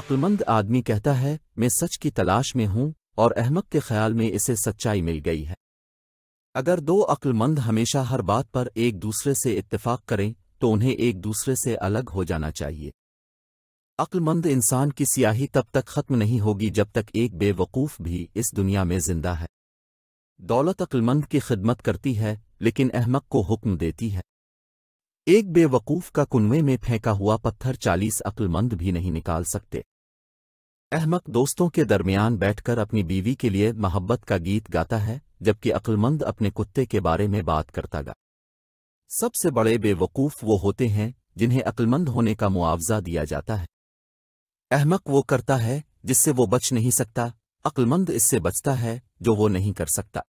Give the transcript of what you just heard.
अक्लमंद आदमी कहता है मैं सच की तलाश में हूं और अहमक के ख्याल में इसे सच्चाई मिल गई है अगर दो अक्लमंद हमेशा हर बात पर एक दूसरे से इत्तेफाक करें तो उन्हें एक दूसरे से अलग हो जाना चाहिए अक्लमंद इंसान की सियाही तब तक खत्म नहीं होगी जब तक एक बेवकूफ़ भी इस दुनिया में जिंदा है दौलत अक्लमंद की खिदमत करती है लेकिन अहमक को हुक्म देती है एक बेवकूफ़ का कुनवे में फेंका हुआ पत्थर चालीस अक्लमंद भी नहीं निकाल सकते अहमक दोस्तों के दरमियान बैठकर अपनी बीवी के लिए मोहब्बत का गीत गाता है जबकि अक्लमंद अपने कुत्ते के बारे में बात करता गा सबसे बड़े बेवकूफ़ वो होते हैं जिन्हें अक्लमंद होने का मुआवजा दिया जाता है अहमक वो करता है जिससे वो बच नहीं सकता अक्लमंद इससे बचता है जो वो नहीं कर सकता